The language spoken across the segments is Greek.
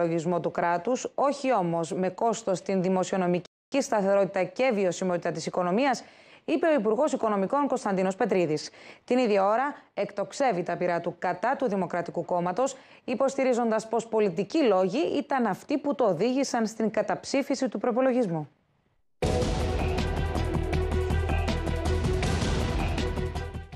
λογισμό του κράτους, όχι όμως με κόστος στην δημοσιονομική σταθερότητα και βιωσιμότητα της οικονομίας, είπε ο Υπουργός Οικονομικών Κωνσταντίνος Πετρίδης. Την ίδια ώρα, εκτοξεύει τα πειρά του κατά του Δημοκρατικού Κόμματος, υποστηρίζοντας πως πολιτικοί λόγοι ήταν αυτοί που το οδήγησαν στην καταψήφιση του προπολογισμού.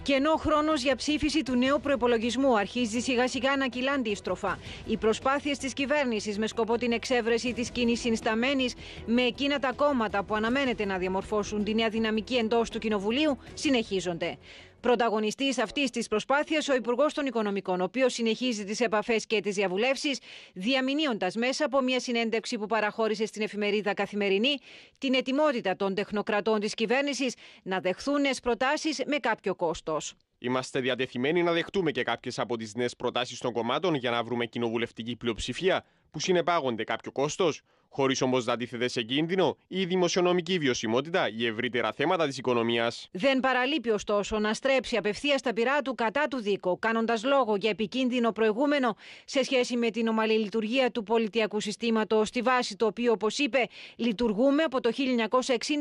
Και ενώ ο χρόνος για ψήφιση του νέου προπολογισμού αρχίζει σιγά σιγά να κυλά αντίστροφα, οι προσπάθειες της κυβέρνησης με σκοπό την εξέβρεση της κοινή συνισταμένης με εκείνα τα κόμματα που αναμένεται να διαμορφώσουν τη νέα δυναμική εντός του Κοινοβουλίου συνεχίζονται. Πρωταγωνιστής αυτής της προσπάθειας ο Υπουργός των Οικονομικών, ο οποίος συνεχίζει τις επαφές και τις διαβουλεύσεις, διαμηνύοντας μέσα από μια συνέντευξη που παραχώρησε στην εφημερίδα Καθημερινή την ετοιμότητα των τεχνοκρατών της κυβέρνησης να δεχθούν νέες προτάσεις με κάποιο κόστος. Είμαστε διατεθειμένοι να δεχτούμε και κάποιες από τις νέες προτάσεις των κομμάτων για να βρούμε κοινοβουλευτική πλειοψηφία που συνεπάγονται κάποιο κόστος χωρίς όμως να αντίθεται σε κίνδυνο η δημοσιονομική βιωσιμότητα ή ευρύτερα θέματα της οικονομίας. Δεν παραλείπει ωστόσο να στρέψει απευθείας τα πειρά του κατά του Δίκο, κάνοντας λόγο για επικίνδυνο προηγούμενο σε σχέση με την ομαλή λειτουργία του πολιτιακού συστήματος, στη βάση το οποίο, όπως είπε, λειτουργούμε από το 1960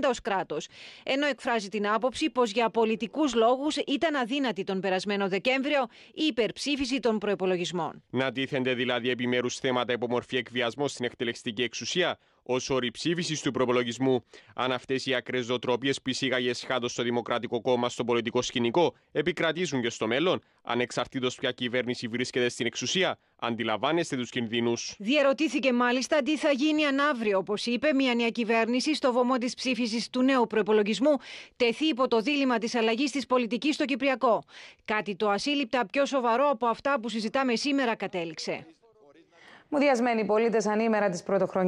ως κράτος. Ενώ εκφράζει την άποψη πως για πολιτικούς λόγους ήταν αδύνατη τον περασμένο Δεκέμβριο η υπερψήφιση των προπολογισμών. Να τίθενται δηλαδή επιμέρους θέματα υπομορφή εκβιασμό στην εκτελεστική εξουσία Δημοκρατία ω όρη ψήφισης του προπολογισμού. Αν αυτές οι ακραίε δοτροπίε που εισήγαγε σχάτω στο Δημοκρατικό Κόμμα στο πολιτικό σκηνικό επικρατήσουν και στο μέλλον, ανεξαρτήτω ποια κυβέρνηση βρίσκεται στην εξουσία, αντιλαμβάνεστε τους κινδύνους. Διαρωτήθηκε μάλιστα τι θα γίνει αν αύριο, όπως είπε, μια νέα κυβέρνηση στο βωμό της ψήφισης του νέου προπολογισμού τεθεί υπό το δίλημα της αλλαγής της πολιτικής στο Κυπριακό. Κάτι το ασύλληπτα πιο σοβαρό από αυτά που συζητάμε σήμερα κατέληξε. Μουδιασμένοι πολίτες ανήμερα της πρωτοχρονιάς.